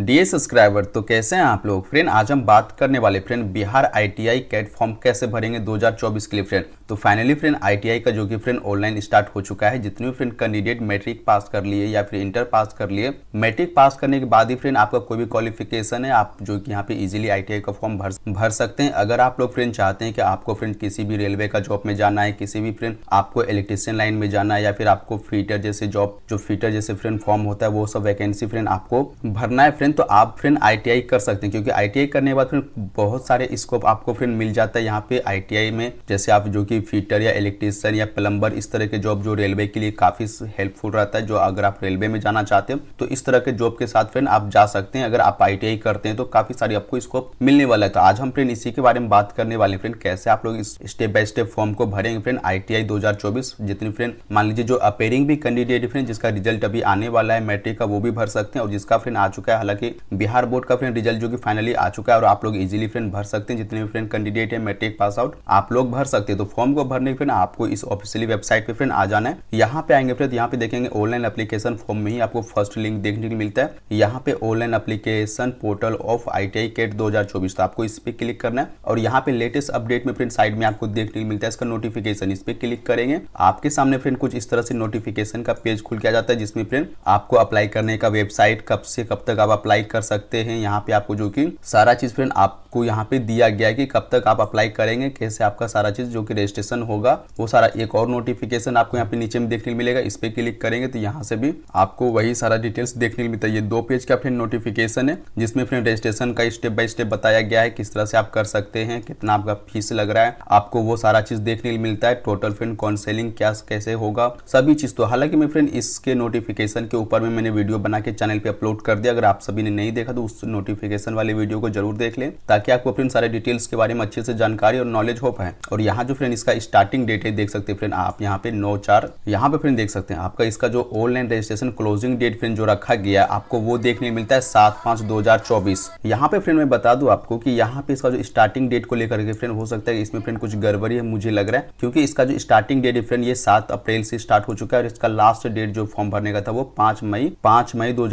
ए subscriber तो कैसे हैं आप लोग फ्रेंड आज हम बात करने वाले friend Bihar ITI CAT form कैसे भरेंगे 2024 के लिए फ्रेंड तो फाइनली फ्रेंड आईटीआई का जो कि फ्रेंड ऑनलाइन स्टार्ट हो चुका है जितने भी फ्रेंड कैंडिडेट मैट्रिक पास कर लिए या फिर इंटर पास कर लिए मैट्रिक पास करने के बाद ही फ्रेंड आपका कोई भी क्वालिफिकेशन है आप जो कि यहाँ पे इजिली आई का फॉर्म भर भर सकते हैं अगर आप लोग फ्रेंड चाहते हैं कि आपको फ्रेंड किसी भी रेलवे का जॉब में जाना है किसी भी फ्रेंड आपको इलेक्ट्रिशियन लाइन में जाना है या फिर आपको फीटर जैसे जॉब जो फीटर जैसे फ्रेंड फॉर्म होता है वो सब वैकेंसी फ्रेंड आपको भरना है फ्रेंड तो आप फ्रेंड आईटीआई कर सकते हैं क्योंकि आईटीआई करने के बाद फिर बहुत सारे स्कोप आपको फ्रेंड मिल जाता है यहाँ पे आईटीआई में जैसे आप जो कि फीटर या इलेक्ट्रीशियन या प्लम्बर इस तरह के जॉब जो रेलवे के लिए काफ़ी हेल्पफुल रहता है जो अगर आप रेलवे में जाना चाहते हो तो इस तरह के जॉब के साथ फ्रेंड आप जा सकते हैं अगर आप आई करते हैं तो काफ़ी सारी आपको स्कोप मिलने वाला है तो आज हम फ्रेंड इसी के बारे में बात करने वाले फ्रेंड कैसे आप लोग स्टेप बाय स्टेप फॉर्म को भरेंगे फ्रेंड आई टी जितनी फ्रेंड मान लीजिए जो अपेयरिंग भी कैंडिडेट फ्रेंड जिसका रिजल्ट अभी आने वाला है मैट्रिक का वो भी भर सकते हैं और जिसका फ्रेंड आ चुका है हालांकि बिहार बोर्ड का फ्रेंड रिजल्ट जो कि फाइनली आ चुका है और आप लोग इजीली फ्रेंड भर सकते हैं जितने भी फ्रेंड कैंडिडेट है मेट्रिक पास आउट आप लोग भर सकते हैं तो फॉर्म को भरने के फ्रेंड आपको इस ऑफिशियली वेबसाइट पे फ्रेंड आ जाना है यहाँ पे आएंगे फ्रेंड यहाँ पे देखेंगे ऑनलाइन एप्लीकेशन फॉर्म में ही आपको फर्स्ट लिंक देखने को मिलता है यहाँ पे online application portal of I T CAT दो तो आपको इस पे क्लिक करना है और यहाँ पे लेटेस्ट अपडेट में फ्रेंड साइड में आपको देखने को मिलता है इसका नोटिफिकेशन इस पे क्लिक करेंगे आपके सामने फ्रेंड कुछ इस तरह से नोटिफिकेशन का पेज खुल किया जाता है जिसमें फ्रेंड आपको अप्लाई करने का वेबसाइट कब से कब तक आप अप्लाई कर सकते हैं यहाँ पे आपको जो कि सारा चीज़ फ्रेंड आपको यहाँ पे दिया गया है कि कब तक आप अप्लाई करेंगे कैसे आपका सारा चीज़ जो कि रजिस्ट्रेशन होगा वो सारा एक और नोटिफिकेशन आपको यहाँ पे नीचे में देखने मिलेगा इस पे क्लिक करेंगे तो यहाँ से भी आपको वही सारा डिटेल्स देखने को मिलता है ये दो पेज का फ्रेंड नोटिफिकेशन है जिसमें फ्रेंड रजिस्ट्रेशन का स्टेप बाय स्टेप बताया गया है किस तरह से आप कर सकते हैं कितना आपका फीस लग रहा है आपको वो सारा चीज़ देखने मिलता है टोटल फ्रेंड काउंसिलिंग क्या कैसे होगा सभी चीज़ तो हालांकि मैं फ्रेंड इसके नोटिफिकेशन के ऊपर में मैंने वीडियो बना के चैनल पे अपलोड कर दिया अगर आप सभी ने नहीं देखा तो उस नोटिफिकेशन वाले वीडियो को जरूर देख लें ताकि आपको फ्रेंड सारे डिटेल्स के बारे में अच्छे से जानकारी और नॉलेज हो पाए और यहाँ जो फ्रेंड इसका स्टार्टिंग डेट है देख सकते हैं फ्रेंड आप यहाँ पे नौ चार यहाँ पे फ्रेंड देख सकते हैं आपका इसका जो online registration closing date friend जो रखा गया आपको वो देखने मिलता है सात पांच दो हजार चौबीस यहाँ पे फ्रेंड मैं बता दू आपको की यहाँ पे इसका जो स्टार्टिंग डेट को लेकर के फ्रेंड हो सकता है इसमें फ्रेंड कुछ गड़बड़ी है मुझे लग रहा है क्योंकि इसका जो स्टार्टिंग डेट है फ्रेंड ये सात अप्रैल से स्टार्ट हो चुका है और इसका लास्ट डेट जो फॉर्म भरने का था वो पांच मई पांच मई दो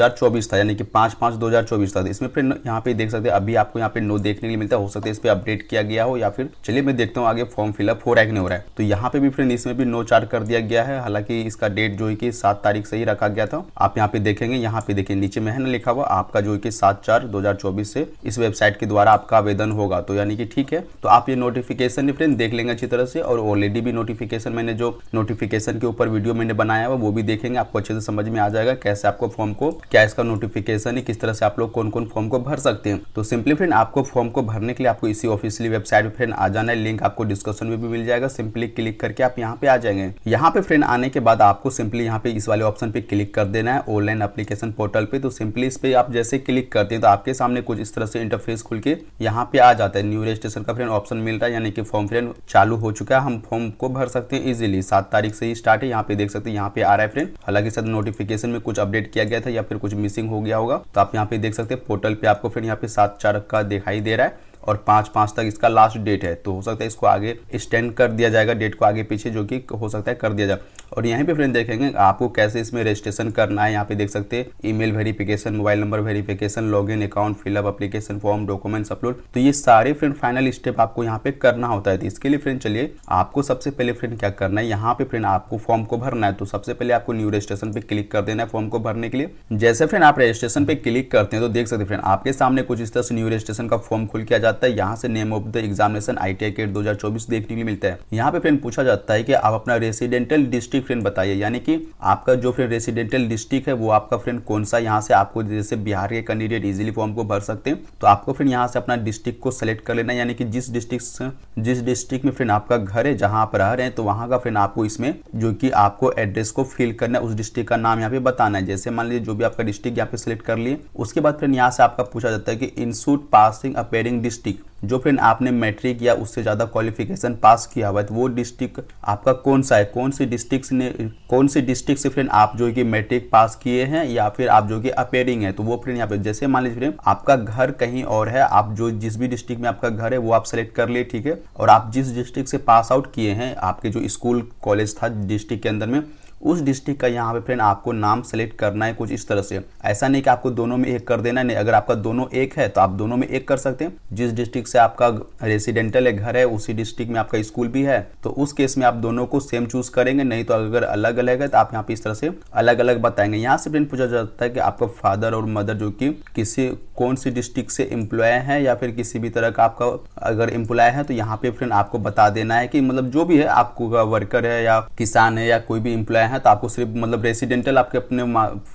था यानी कि पांच मार्च 2024 तक इसमें फिर यहाँ पे देख सकते हैं अभी आपको यहाँ पे नो देखने के लिए मिलता है हो सकता है इस पर अपडेट किया गया हो या फिर चलिए मैं देखता हूँ आगे फॉर्म फिलअप हो रहा है कि नहीं हो रहा है तो यहाँ पे भी फ्रेंड इसमें भी नो चार्ट कर दिया गया है हालांकि इसका डेट जो है कि सात तारीख से ही रखा गया था आप यहाँ पे देखेंगे यहाँ पे देखिए नीचे में है ना लिखा हुआ आपका जो है कि सात चार दो से इस वेबसाइट के द्वारा आपका आवेदन होगा तो यानी कि ठीक है तो आप ये नोटिफिकेशन फ्रेंड देख लेंगे अच्छी तरह से और ऑलरेडी भी नोटिफिकेशन मैंने जो नोटिफिकेशन के ऊपर वीडियो मैंने बनाया हुआ वो भी देखेंगे आपको अच्छे से समझ में आ जाएगा कैसे आपको फॉर्म को क्या इसका नोटिफिकेशन है किस तरह से आप लोग कौन कौन फॉर्म को भर सकते हैं तो सिंपली फ्रेंड आपको फॉर्म को भरने के लिए आपको इसी ऑफिशियली वेबसाइट पर फ्रेंड आ जाना है लिंक आपको डिस्कशन में भी मिल जाएगा सिंपली क्लिक करके आप यहाँ पे आ जाएंगे यहाँ पे फ्रेंड आने के बाद आपको सिंपली यहाँ पे इस वाले ऑप्शन पे क्लिक कर देना है ऑनलाइन एप्लीकेशन पोर्टल पे तो सिंपली इस पे आप जैसे क्लिक करते हैं तो आपके सामने कुछ इस तरह से इंटरफेस खुल के यहाँ पे आ जाता है न्यू रजिस्ट्रेशन का फ्रेंड ऑप्शन मिल रहा है यानी कि फॉर्म फ्रेंड चालू हो चुका है हम फॉर्म को भर सकते हैं इजिली सात तारीख से ही स्टार्ट है यहाँ पे देख सकते हैं यहाँ पे आ रहा है फ्रेंड हालांकि सर नोटिफिकेशन में कुछ अपडेट किया गया था या फिर कुछ मिसिंग हो गया होगा तो आप आप यहाँ पे देख सकते हैं पोर्टल पे आपको फिर यहाँ पे सात चार का दिखाई दे रहा है और पांच पांच तक इसका लास्ट डेट है तो हो सकता है इसको आगे एक्सटेंड कर दिया जाएगा डेट को आगे पीछे जो कि हो सकता है कर दिया जाए और यहीं पे फ्रेंड देखेंगे आपको कैसे इसमें रजिस्ट्रेशन करना है यहाँ पे देख सकते हैं email verification mobile number verification login account fill up application form documents upload तो ये सारे फ्रेंड फाइनल स्टेप आपको यहाँ पे करना होता है तो इसके लिए फ्रेंड चलिए आपको सबसे पहले फ्रेंड क्या करना है यहाँ पे फ्रेंड आपको फॉर्म को भरना है तो सबसे पहले आपको न्यू रजिस्ट्रेशन पे क्लिक कर देना है फॉर्म को भरने के लिए जैसे फ्रेंड आप रजिस्ट्रेशन पे क्लिक करते हैं तो देख सकते फ्रेंड आपके सामने कुछ इस तरह से न्यू रजिस्ट्रेशन का फॉर्म खुल किया जाता जाता है यहाँ से name of the examination I T I देखने के लिए मिलता है यहाँ पे फ्रेंड पूछा जाता है कि आप अपना रेसिडेंटल डिस्ट्रिक्ट फ्रेंड बताइए यानी कि आपका जो फ्रेंड रेसिडेंटल डिस्ट्रिक्ट है वो आपका फ्रेंड कौन सा यहाँ से आपको जैसे बिहार के कैंडिडेट इजिली फॉर्म को भर सकते हैं तो आपको फ्रेंड यहाँ से अपना डिस्ट्रिक्ट को सेलेक्ट कर लेना यानी कि जिस डिस्ट्रिक्ट जिस डिस्ट्रिक्ट में फ्रेंड आपका घर है जहाँ आप रह रहे हैं तो वहाँ का फ्रेंड आपको इसमें जो कि आपको एड्रेस को फिल करना है उस डिस्ट्रिक्ट का नाम यहाँ पे बताना है जैसे मान लीजिए जो भी आपका डिस्ट्रिक्ट यहाँ पे सिलेक्ट कर लिए उसके बाद फ्रेंड यहाँ से आपका पूछा जाता है कि institute passing appearing district district जो फ्रेंड आपने मैट्रिक या उससे ज़्यादा क्वालिफिकेशन पास किया हुआ है तो वो डिस्ट्रिक्ट आपका कौन सा है कौन सी डिस्ट्रिक्ट ने कौन सी डिस्ट्रिक्ट से फ्रेंड आप जो कि मैट्रिक पास किए हैं या फिर आप जो कि अपेयरिंग है तो वो फ्रेंड यहाँ पे जैसे मान लीजिए फ्रेंड आपका घर कहीं और है आप जो जिस भी डिस्ट्रिक्ट में आपका घर है वो आप सेलेक्ट कर लिए ठीक है और आप जिस डिस्ट्रिक्ट से पास आउट किए हैं आपके जो स्कूल कॉलेज था डिस्ट्रिक्ट के अंदर में उस डिस्ट्रिक्ट का यहाँ पे फ्रेंड आपको नाम सेलेक्ट करना है कुछ इस तरह से ऐसा नहीं कि आपको दोनों में एक कर देना नहीं अगर आपका दोनों एक है तो आप दोनों में एक कर सकते हैं जिस डिस्ट्रिक्ट से आपका रेसिडेंटल है घर है उसी डिस्ट्रिक्ट में आपका स्कूल भी है तो उस केस में आप दोनों को सेम चूज करेंगे नहीं तो अगर अलग अलग है तो आप यहाँ पे इस तरह से अलग अलग बताएंगे यहाँ से फ्रेंड पूछा जाता है कि आपका फादर और मदर जो कि किसी कौन सी डिस्ट्रिक्ट से एम्प्लॉय है या फिर किसी भी तरह का आपका अगर एम्प्लॉय है तो यहाँ पे फ्रेंड आपको बता देना है कि मतलब जो भी है आपको वर्कर है या किसान है या कोई भी एम्प्लॉय आए हैं तो आपको सिर्फ मतलब रेसिडेंटल आपके अपने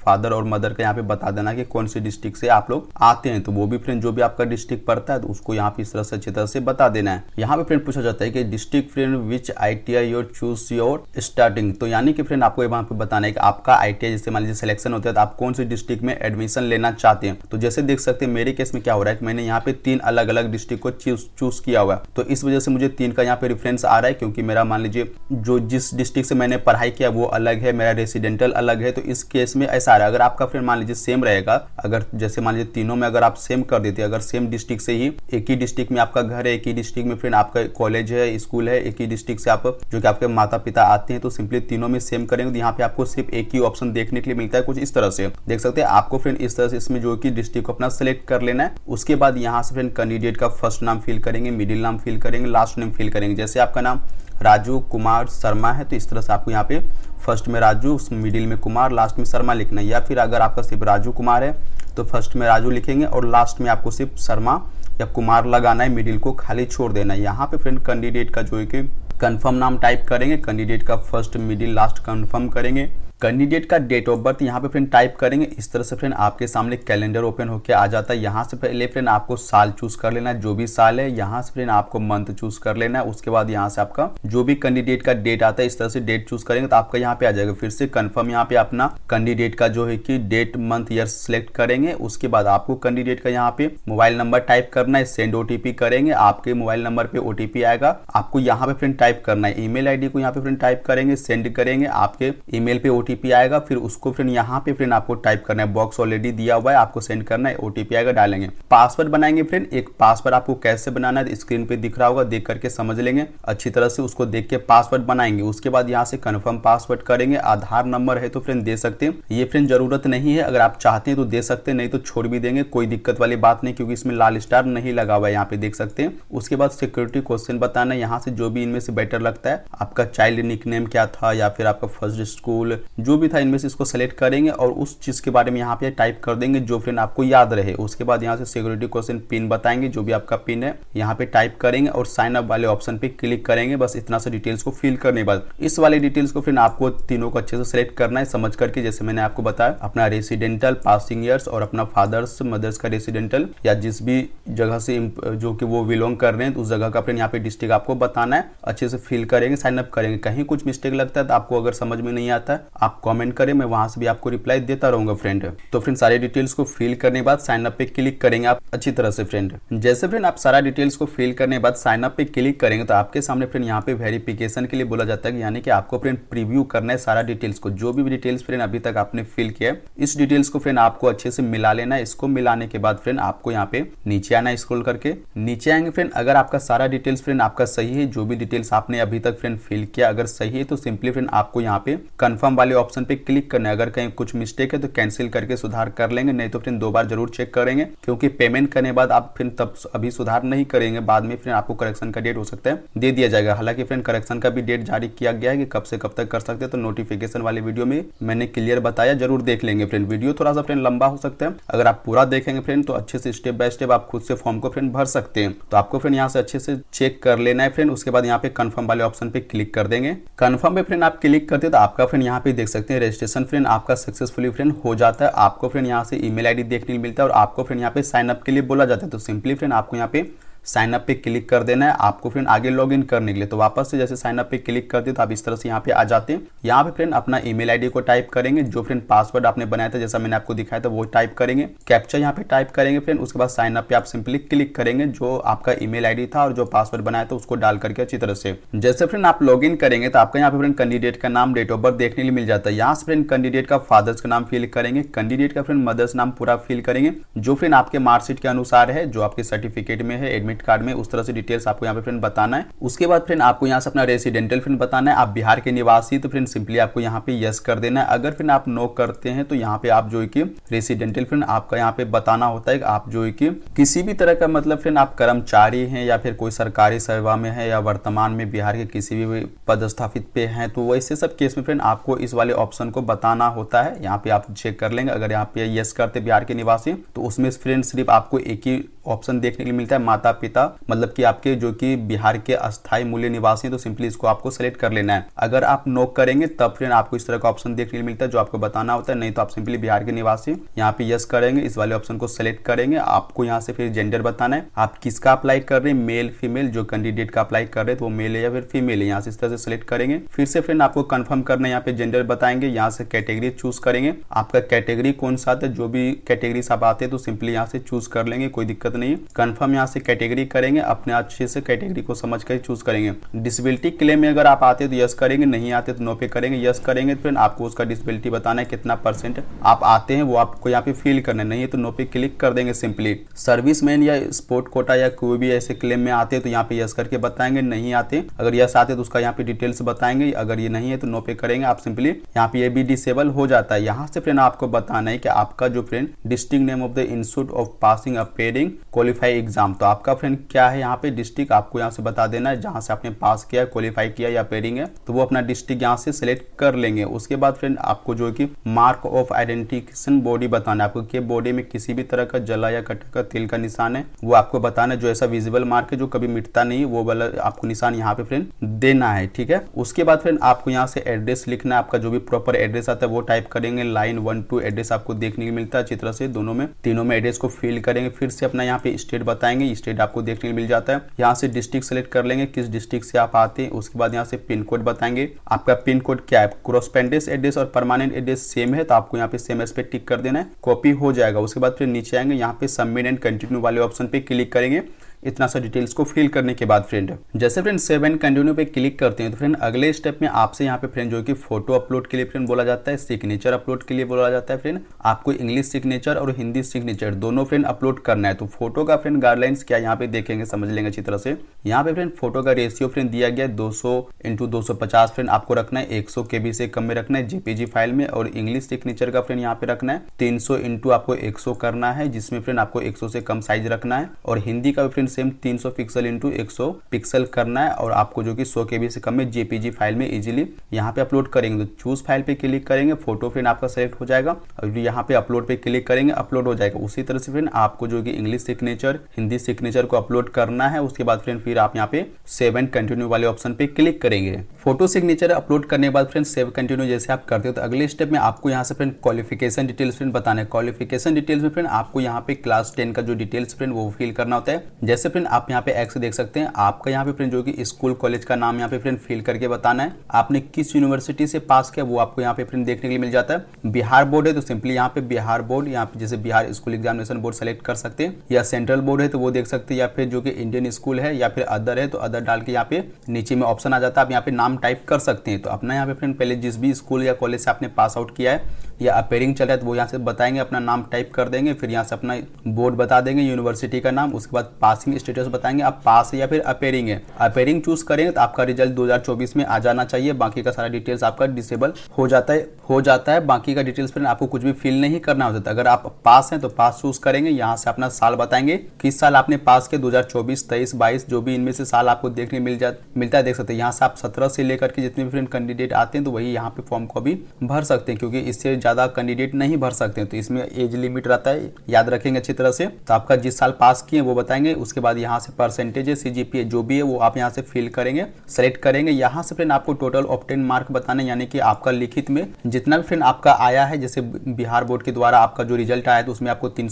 फादर और मदर का यहाँ पे बता देना कि कौन से डिस्ट्रिक्ट से आप लोग आते हैं तो वो भी फ्रेंड जो भी आपका डिस्ट्रिक्ट पड़ता है तो उसको यहाँ पे इस तरह से अच्छी तरह से बता देना है यहाँ पे फ्रेंड पूछा जाता है कि district friend which I T I your choose your starting तो यानी कि फ्रेंड आपको यहाँ पे बताना है कि आपका आई टी आई जैसे मान लीजिए सिलेक्शन होता है तो आप कौन से डिस्ट्रिक्ट में एडमिशन लेना चाहते हैं तो जैसे देख सकते हैं मेरे केस में क्या हो रहा है कि मैंने यहाँ पे तीन अलग अलग डिस्ट्रिक्ट को चूज किया हुआ तो इस वजह से मुझे तीन का यहाँ पे रिफरेंस आ रहा है क्योंकि मेरा मान लीजिए जो जिस डिस्ट्रिक्ट से मैंने पढ़ाई किया वो अलग अलग है मेरा रेसिडेंटल अलग है तो इस केस में ऐसा रहा अगर आपका फ्रेंड मान लीजिए सेम रहेगा अगर जैसे मान लीजिए तीनों में अगर आप सेम कर देते अगर सेम डिस्ट्रिक्ट से ही एक ही डिस्ट्रिक्ट में आपका घर है एक ही डिस्ट्रिक्ट में फ्रेंड आपका कॉलेज है स्कूल है एक ही डिस्ट्रिक्ट से आप जो कि आपके माता पिता आते हैं तो सिंपली तीनों में सेम करेंगे तो यहाँ पे आपको सिर्फ एक ही ऑप्शन देखने के लिए मिलता है कुछ इस तरह से देख सकते हैं आपको फ्रेंड इस तरह से इसमें जो कि डिस्ट्रिक्ट को अपना सेलेक्ट कर लेना है उसके बाद यहाँ से फ्रेंड कैंडिडेट का फर्स्ट नाम फिल करेंगे मिडिल नाम फिल करेंगे लास्ट नेम फिल करेंगे जैसे आपका नाम राजू कुमार शर्मा है तो इस तरह से आपको यहाँ पे फर्स्ट में राजू मिडिल में कुमार लास्ट में शर्मा लिखना है या फिर अगर आपका सिर्फ राजू कुमार है तो फर्स्ट में राजू लिखेंगे और लास्ट में आपको सिर्फ शर्मा या कुमार लगाना है मिडिल को खाली छोड़ देना है यहाँ पे फ्रेंड कैंडिडेट का जो है कि कन्फर्म नाम टाइप करेंगे कैंडिडेट का फर्स्ट मिडिल लास्ट कन्फर्म करेंगे कैंडिडेट का डेट ऑफ बर्थ यहाँ पे फ्रेंड टाइप करेंगे इस तरह से फ्रेंड आपके सामने कैलेंडर ओपन होकर आ जाता है यहाँ से पहले फ्रेंड आपको साल चूज कर लेना है जो भी साल है यहाँ से फ्रेंड आपको मंथ चूज कर लेना है उसके बाद यहाँ से आपका जो भी कैंडिडेट का डेट आता है इस तरह से डेट चूज करेंगे तो आपका यहाँ पे आ जाएगा फिर से कन्फर्म यहाँ पे अपना कैंडिडेट का जो है की डेट मंथ ईयर सिलेक्ट करेंगे उसके बाद आपको कैंडिडेट का यहाँ पे मोबाइल नंबर टाइप करना है सेंड ओटीपी करेंगे आपके मोबाइल नंबर पे ओटीपी आएगा आपको यहाँ पे फ्रेंड टाइप करना है ईमेल आईडी को यहाँ पे फ्रेंड टाइप करेंगे सेंड करेंगे आपके ईमेल पे ओटीपी ओटीपी आएगा फिर उसको फिर यहाँ पे फ्रेंड आपको टाइप करना है बॉक्स ऑलरेडी दिया हुआ है आपको सेंड करना है ओटीपी आएगा डालेंगे पासवर्ड बनाएंगे फ्रेंड एक पासवर्ड आपको कैसे बनाना है स्क्रीन पे दिख रहा होगा देख करके समझ लेंगे अच्छी तरह से उसको देख के पासवर्ड बनाएंगे उसके बाद यहाँ से कन्फर्म पासवर्ड करेंगे आधार नंबर है तो फ्रेंड दे सकते हैं ये फ्रेंड जरूरत नहीं है अगर आप चाहते हैं तो दे सकते हैं नहीं तो छोड़ भी देंगे कोई दिक्कत वाली बात नहीं क्योंकि इसमें लाल स्टार नहीं लगा हुआ है यहाँ पे देख सकते हैं उसके बाद सिक्योरिटी क्वेश्चन बताना यहाँ से जो भी इनमें से बेटर लगता है आपका चाइल्ड निकनेम क्या था या फिर आपका फर्स्ट स्कूल जो भी था इनमें से इसको सेलेक्ट करेंगे और उस चीज़ के बारे में यहाँ पे टाइप कर देंगे जो फ्रेंड आपको याद रहे उसके बाद यहाँ से सिक्योरिटी क्वेश्चन पिन बताएंगे जो भी आपका पिन है यहाँ पे टाइप करेंगे और साइन अप वाले ऑप्शन पे क्लिक करेंगे बस इतना सा डिटेल्स को फिल करने के बाद इस वाले डिटेल्स को फ्रेंड आपको तीनों को अच्छे से सेलेक्ट करना है समझ करके जैसे मैंने आपको बताया अपना रेसिडेंटल पासिंग ईयर्स और अपना फादर्स मदर्स का रेसिडेंटल या जिस भी जगह से जो कि वो बिलोंग कर रहे हैं तो उस जगह का फ्रेंड यहाँ पे डिस्ट्रिक्ट आपको बताना है अच्छे से फिल करेंगे साइन अप करेंगे कहीं कुछ मिस्टेक लगता है तो आपको अगर समझ में नहीं आता आप कमेंट करें मैं वहां से भी आपको रिप्लाई देता रहूंगा फ्रेंड तो फ्रेंड सारे डिटेल्स को फिल करने के बाद साइन अप पे क्लिक करेंगे आप अच्छी तरह से फ्रेंड जैसे फ्रेंड आप सारा डिटेल्स को फिल करने के बाद साइन अप पे क्लिक करेंगे तो आपके सामने फ्रेंड यहाँ पे वेरिफिकेशन के लिए बोला जाता है यानी कि आपको फ्रेंड प्रीव्यू करना है सारा डिटेल्स को जो भी डिटेल्स फ्रेंड अभी तक आपने फिल किया इस डिटेल्स को फ्रेंड आपको अच्छे से मिला लेना है इसको मिलाने के बाद फ्रेंड आपको यहाँ पे नीचे आना स्क्रोल करके नीचे आएंगे फ्रेंड अगर आपका सारा डिटेल्स फ्रेंड आपका सही है जो भी डिटेल्स आपने अभी तक फ्रेंड फिल किया अगर सही है तो सिंपली फ्रेंड आपको यहाँ पे कन्फर्म वाले वाले ऑप्शन पे क्लिक करना है अगर कहीं कुछ मिस्टेक है तो कैंसिल करके सुधार कर लेंगे नहीं तो फिर दो बार जरूर चेक करेंगे क्योंकि पेमेंट करने बाद आप फिर तब अभी सुधार नहीं करेंगे बाद में फिर आपको करेक्शन का डेट हो सकता है दे दिया जाएगा हालांकि फ्रेंड करेक्शन का भी डेट जारी किया गया है कि कब से कब तक कर सकते हैं तो नोटिफिकेशन वाले वीडियो में मैंने क्लियर बताया जरूर देख लेंगे फ्रेंड वीडियो थोड़ा सा फ्रेंड लंबा हो सकता है अगर आप पूरा देखेंगे फ्रेंड तो अच्छे से स्टेप बाय स्टेप आप खुद से फॉर्म को फ्रेंड भर सकते हैं तो आपको फ्रेंड यहाँ से अच्छे से चेक कर लेना है फ्रेंड उसके बाद यहाँ पे कन्फर्म वाले ऑप्शन पे क्लिक कर देंगे कन्फर्म पे फ्रेंड आप क्लिक करते तो आपका फ्रेंड यहाँ पे देख सकते हैं रजिस्ट्रेशन फ्रेंड आपका सक्सेसफुली फ्रेंड हो जाता है आपको फ्रेंड यहाँ से ईमेल आईडी देखने को मिलता है और आपको फ्रेंड यहाँ पे साइनअप के लिए बोला जाता है तो सिंपली फ्रेंड आपको यहाँ पे साइनअप पे क्लिक कर देना है आपको फ्रेंड आगे लॉग इन करने के लिए तो वापस से जैसे साइनअप पे क्लिक कर दिए तो आप इस तरह से यहाँ पे आ जाते हैं यहाँ पे फ्रेंड अपना ईमेल आईडी को टाइप करेंगे जो फ्रेंड पासवर्ड आपने बनाया था जैसा मैंने आपको दिखाया था वो टाइप करेंगे कैप्चर यहाँ पे टाइप करेंगे फ्रेंड उसके बाद साइनअप पे आप सिंपली क्लिक करेंगे जो आपका ईमेल आईडी था और जो पासवर्ड बनाया था उसको डाल करके अच्छी तरह से जैसे फ्रेंड आप लॉग करेंगे तो आपका यहाँ पे फ्रेंड कैंडिडेट का नाम डेट ऑफ बर्थ देखने लिए मिल जाता है यहाँ से फ्रेंड कैंडिडेट का फादर्स का नाम फिल करेंगे कैंडिडेट का फ्रेंड मदर्स नाम पूरा फिल करेंगे जो फ्रेंड आपके मार्कशीट के अनुसार है जो आपके सर्टिफिकेट में है एडमिट एडमिट कार्ड में उस तरह से डिटेल्स आपको यहाँ पे फ्रेंड बताना है उसके बाद फ्रेंड आपको यहाँ से अपना रेसिडेंटल फ्रेंड बताना है आप बिहार के निवासी तो फ्रेंड सिंपली आपको यहाँ पे यस कर देना है अगर फ्रेंड आप नो करते हैं तो यहाँ पे आप जो है कि रेसिडेंटल फ्रेंड आपका यहाँ पे बताना होता है आप जो है कि किसी भी तरह का मतलब फ्रेंड आप कर्मचारी हैं या फिर कोई सरकारी सेवा में है या वर्तमान में बिहार के किसी भी पदस्थापित पे हैं तो वैसे सब केस में फ्रेंड आपको इस वाले ऑप्शन को बताना होता है यहाँ पे आप चेक कर लेंगे अगर यहाँ पे यस करते बिहार के निवासी तो उसमें फ्रेंड सिर्फ आपको एक ही ऑप्शन देखने के लिए मिलता है माता पिता मतलब कि आपके जो कि बिहार के अस्थायी मूल्य निवासी तो सिंपली इसको आपको सेलेक्ट कर लेना है अगर आप नो करेंगे तब फिर आपको इस तरह का ऑप्शन देखने को मिलता है जो आपको बताना होता है नहीं तो आप सिंपली बिहार के निवासी यहाँ पे यस करेंगे इस वाले ऑप्शन को सिलेक्ट करेंगे आपको यहाँ से फिर जेंडर बताना है आप किसका अप्लाई कर रहे हैं मेल फीमेल जो कैंडिडेट का अप्लाई कर रहे हैं तो वो मेल है या फिर फीमेल है यहाँ से इस तरह से सिलेक्ट करेंगे फिर से फ्रेंड आपको कंफर्म करना है यहाँ पे जेंडर बताएंगे यहाँ से कैटेगरी चूज करेंगे आपका कैटेगरी कौन सा आता जो भी कैटेगरी आप आते हैं तो सिंपली यहाँ से चूज कर लेंगे कोई दिक्कत नहीं कंफर्म यहाँ से कैटेगरी कैटेगरी करेंगे अपने अच्छे से कैटेगरी को समझ कर चूज करेंगे डिसबिलिटी क्लेम में अगर आप आते तो यस करेंगे नहीं आते तो नो पे करेंगे यस करेंगे तो फिर आपको उसका डिसबिलिटी बताना है कितना परसेंट आप आते हैं वो आपको यहाँ पे फिल करना नहीं है तो नो पे क्लिक कर देंगे सिंपली सर्विस मैन या स्पोर्ट कोटा या कोई भी ऐसे क्लेम में आते तो यहाँ पे यस करके बताएंगे नहीं आते अगर यस आते तो उसका यहाँ पे डिटेल्स बताएंगे अगर ये नहीं है तो नो पे करेंगे आप सिंपली यहाँ पे ये भी डिसेबल हो जाता है यहाँ से फ्रेंड आपको बताना है कि आपका जो friend district name of the institute of passing appearing qualify exam तो आपका फ्रेंड क्या है यहाँ पे डिस्ट्रिक्ट आपको यहाँ से बता देना है जहाँ से आपने पास किया क्वालिफाई किया या पेडिंग है तो वो अपना डिस्ट्रिक्ट यहाँ से सिलेक्ट कर लेंगे उसके बाद फ्रेंड आपको जो है कि मार्क ऑफ आइडेंटिफिकेशन बॉडी बताना है आपको के बॉडी में किसी भी तरह का जला या कट का तेल का निशान है वो आपको बताना है जो ऐसा विजिबल मार्क है जो कभी मिटता नहीं वो वाला आपको निशान यहाँ पे फ्रेंड देना है ठीक है उसके बाद फ्रेंड आपको यहाँ से एड्रेस लिखना है आपका जो भी प्रॉपर एड्रेस आता है वो टाइप करेंगे लाइन वन टू एड्रेस आपको देखने को मिलता है अच्छी से दोनों में तीनों में एड्रेस को फिल करेंगे फिर से अपना यहाँ पे स्टेट बताएंगे स्टेट आप आपको देखने को मिल जाता है यहाँ से डिस्ट्रिक्ट सेलेक्ट कर लेंगे किस डिस्ट्रिक्ट से आप आते हैं उसके बाद यहाँ से पिन कोड बताएंगे आपका पिन कोड क्या है क्रॉसपेंडेंस एड्रेस और परमानेंट एड्रेस सेम है तो आपको यहाँ पे सेम एस पे टिक कर देना है कॉपी हो जाएगा उसके बाद फिर नीचे आएंगे यहाँ पे सबमिट एंड कंटिन्यू वाले ऑप्शन पे क्लिक करेंगे इतना सा डिटेल्स को फिल करने के बाद फ्रेंड जैसे फ्रेंड सेव एंड कंटिन्यू पे क्लिक करते हैं तो फ्रेंड अगले स्टेप में आपसे यहाँ पे फ्रेंड जो कि फोटो अपलोड के लिए फ्रेंड बोला जाता है सिग्नेचर अपलोड के लिए बोला जाता है फ्रेंड आपको इंग्लिश सिग्नेचर और हिंदी सिग्नेचर दोनों फ्रेंड अपलोड करना है तो फोटो का फ्रेंड गाइडलाइंस क्या यहाँ पे देखेंगे समझ लेंगे अच्छी तरह से यहाँ पे फ्रेंड फोटो का रेशियो फ्रेंड दिया गया दो सौ इंटू दो सौ पचास फ्रेंड आपको रखना है एक सौ बी से कम में रखना है जेपीजी फाइल में और इंग्लिश सिग्नेचर का फ्रेंड यहाँ पे रखना है तीन सौ इंटू आपको एक सौ करना है जिसमें फ्रेंड आपको एक सौ से कम साइज रखना है और हिंदी का भी फ्रेंड सेम 300 सौ पिक्सल इंटू एक पिक्सल करना है और आपको जो कि 100 के से कम में जेपीजी फाइल में इजीली यहाँ पे अपलोड करेंगे तो चूज फाइल पे क्लिक करेंगे फोटो फ्रेंड आपका सेलेक्ट हो जाएगा और यहाँ पे अपलोड पे क्लिक करेंगे अपलोड हो जाएगा उसी तरह से फ्रेंड आपको जो कि इंग्लिश सिग्नेचर हिंदी सिग्नेचर को अपलोड करना है उसके बाद फ्रेंड फिर आप यहाँ पे सेव एंड कंटिन्यू वाले ऑप्शन पे क्लिक करेंगे फोटो सिग्नेचर अपलोड करने के बाद फ्रेंड सेव कंटिन्यू जैसे आप करते हो तो अगले स्टेप में आपको यहाँ से फ्रेंड क्वालिफिकेशन डिटेल्स फ्रेंड बताना है क्वालिफिकेशन डिटेल्स में फ्रेंड आपको यहाँ पे क्लास टेन का जो डिटेल्स फ्रेंड वो फिल करना होता है जैसे से फ्रेंड आप यहाँ पे एक्स देख सकते हैं आपका यहाँ पे फ्रेंड जो कि स्कूल कॉलेज का नाम यहाँ पे फ्रेंड फिल करके बताना है आपने किस यूनिवर्सिटी से पास किया वो आपको यहाँ पे फ्रेंड देखने के लिए मिल जाता है बिहार बोर्ड है तो सिंपली यहाँ पे बिहार बोर्ड यहाँ पे जैसे Bihar school examination board select कर सकते हैं या सेंट्रल बोर्ड है तो वो देख सकते हैं या फिर जो कि इंडियन स्कूल है या फिर अदर है तो अदर डाल के यहाँ पे नीचे में ऑप्शन आ जाता है आप यहाँ पे नाम टाइप कर सकते हैं तो अपना यहाँ पे फ्रेंड पहले जिस भी स्कूल या कॉलेज से आपने पास आउट किया है या अपेयरिंग चल रहा है तो वो यहाँ से बताएंगे अपना नाम टाइप कर देंगे फिर यहाँ से अपना बोर्ड बता देंगे यूनिवर्सिटी का नाम उसके बाद पासिंग अपकमिंग स्टेटस बताएंगे आप पास है या फिर अपेयरिंग है अपेयरिंग चूज करेंगे तो आपका रिजल्ट 2024 में आ जाना चाहिए बाकी का सारा डिटेल्स आपका डिसेबल हो जाता है हो जाता है बाकी का डिटेल्स फिर आपको कुछ भी फिल नहीं करना होता तो अगर आप पास हैं तो पास चूज करेंगे यहाँ से अपना साल बताएंगे किस साल आपने पास के दो हजार चौबीस जो भी इनमें से साल आपको देखने मिल जा मिलता है देख सकते हैं यहाँ से आप सत्रह से लेकर के जितने भी फ्रेंड कैंडिडेट आते हैं तो वही यहाँ पे फॉर्म को भी भर सकते हैं क्योंकि इससे ज्यादा कैंडिडेट नहीं भर सकते हैं तो इसमें एज लिमिट रहता है याद रखेंगे अच्छी तरह से तो आपका जिस साल पास किए वो बताएंगे उसके उसके बाद यहाँ से परसेंटेज सी जो भी है वो आप यहाँ से फिल करेंगे सेलेक्ट करेंगे यहाँ से फ्रेंड आपको टोटल ऑप्टेन मार्क बताने यानी कि आपका लिखित में जितना भी फ्रेंड आपका आया है जैसे बिहार बोर्ड के द्वारा आपका जो रिजल्ट आया तो उसमें आपको तीन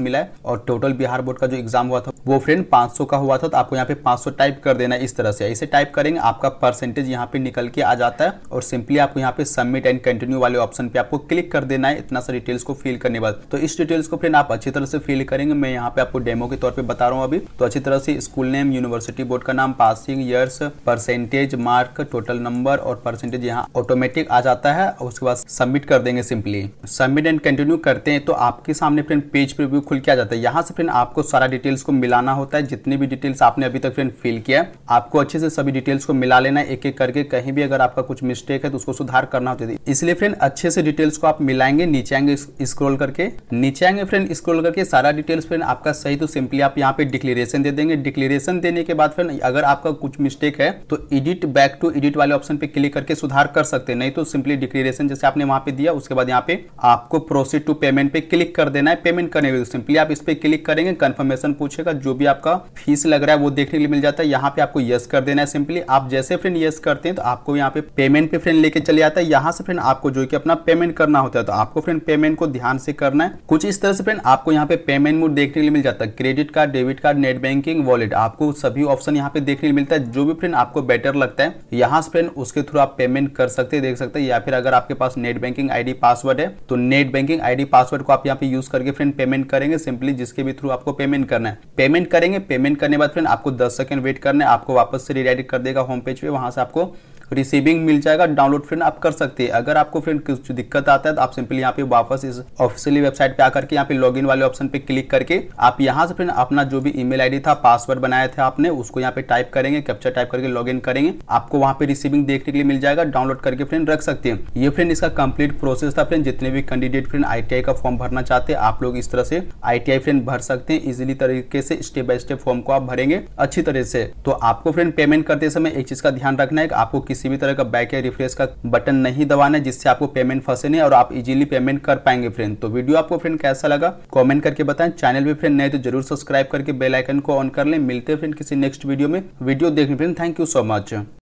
मिला है और टोटल बिहार बोर्ड का जो एग्जाम हुआ था वो फ्रेंड 500 का हुआ था तो आपको यहाँ पे 500 टाइप कर देना इस तरह से इसे टाइप करेंगे आपका परसेंटेज यहाँ पे निकल के आ जाता है और सिंपली आपको यहाँ पे सबमिट एंड कंटिन्यू वाले ऑप्शन पे आपको क्लिक कर देना है इतना सा डिटेल्स को फिल करने बाद तो इस डिटेल्स को फ्रेंड आप अच्छी तरह से फिल करेंगे मैं यहाँ पे आपको डेमो के तौर पर बता रहा हूँ अभी तो अच्छी तरह से स्कूल नेम यूनिवर्सिटी बोर्ड का नाम passing years percentage mark total number और परसेंटेज यहाँ ऑटोमेटिक आ जाता है और उसके बाद सबमिट कर देंगे सिंपली सबमिट एंड कंटिन्यू करते हैं तो आपके सामने फ्रेंड पेज प्रिव्यू खुल के आ जाता है यहाँ से फ्रेंड आपको सारा डिटेल्स को मिलाना होता है जितनी भी डिटेल्स आपने अभी तक फ्रेंड फिल किया आपको अच्छे से सभी डिटेल्स को मिला लेना एक एक करके कहीं भी अगर आपका कुछ मिस्टेक है तो उसको सुधार करना होता है इसलिए फ्रेंड अच्छे से डिटेल्स को आप मिलाएंगे नीचे आएंगे स्क्रोल करके नीचे आएंगे फ्रेंड स्क्रोल करके सारा डिटेल्स फ्रेंड आपका सही तो सिंपली आप यहाँ पे डिक्लेयर डिक्लेरेशन दे देंगे डिक्लेरेशन देने के बाद फिर अगर आपका कुछ मिस्टेक है तो एडिट बैक टू एडिट वाले ऑप्शन पे क्लिक करके सुधार कर सकते हैं नहीं तो सिंपली डिक्लेरेशन जैसे आपने वहां पे दिया उसके बाद यहाँ पे आपको प्रोसीड टू पेमेंट पे क्लिक कर देना है पेमेंट करने के सिंपली आप इस पे क्लिक करेंगे कंफर्मेशन पूछेगा जो भी आपका फीस लग रहा है वो देखने के लिए मिल जाता है यहाँ पे आपको यस कर देना है सिंपली आप जैसे फ्रेंड यस करते हैं तो आपको यहाँ पे पेमेंट पे फ्रेंड लेके चले जाता है यहाँ से फ्रेंड आपको जो कि अपना पेमेंट करना होता है तो आपको फ्रेंड पेमेंट को ध्यान से करना है कुछ इस तरह से फ्रेंड आपको यहाँ पे पेमेंट मोड देखने के लिए मिल जाता है credit card debit card net banking wallet आपको सभी ऑप्शन यहाँ पे देखने मिलता है जो भी फ्रेंड आपको बेटर लगता है यहाँ से फ्रेंड उसके थ्रू आप पेमेंट कर सकते हैं देख सकते हैं या फिर अगर आपके पास नेट बैंकिंग आईडी पासवर्ड है तो नेट बैंकिंग आईडी पासवर्ड को आप यहाँ पे यूज करके फ्रेंड पेमेंट करेंगे सिंपली जिसके भी थ्रू आपको पेमेंट करना है पेमेंट करेंगे पेमेंट करने बाद फ्रेंड आपको दस सेकंड वेट करना है आपको वापस से रिडायरेक्ट कर देगा होम पेज पे वहां से आपको रिसीविंग मिल जाएगा डाउनलोड फ्रेंड आप कर सकते हैं अगर आपको फ्रेंड कुछ दिक्कत आता है तो आप सिंपली यहाँ पे वापस इस ऑफिशियली वेबसाइट पे आकर के यहाँ पे लॉगिन वाले ऑप्शन पे क्लिक करके आप यहाँ से फ्रेंड अपना जो भी ईमेल आईडी था पासवर्ड बनाया था आपने उसको यहाँ पे टाइप करेंगे कैप्चर टाइप करके लॉग करेंगे आपको वहाँ पे रिसीविंग देखने के लिए मिल जाएगा डाउनलोड करके फ्रेंड रख सकते हैं ये फ्रेंड इसका कंप्लीट प्रोसेस था फ्रेंड जितने भी कैंडिडेट फ्रेंड आई का फॉर्म भरना चाहते हैं आप लोग इस तरह से आई फ्रेंड भर सकते हैं इजिली तरीके से स्टेप बाय स्टेप फॉर्म को आप भरेंगे अच्छी तरह से तो आपको फ्रेंड पेमेंट करते समय एक चीज का ध्यान रखना है आपको किसी किसी भी तरह का बैक या रिफ्रेश का बटन नहीं दबाना है जिससे आपको पेमेंट फंसे नहीं और आप इजीली पेमेंट कर पाएंगे फ्रेंड तो वीडियो आपको फ्रेंड कैसा लगा कमेंट करके बताएं चैनल भी फ्रेंड नहीं तो जरूर सब्सक्राइब करके बेलाइकन को ऑन कर ले मिलते हैं फ्रेंड किसी नेक्स्ट वीडियो में वीडियो देखने friend thank you so much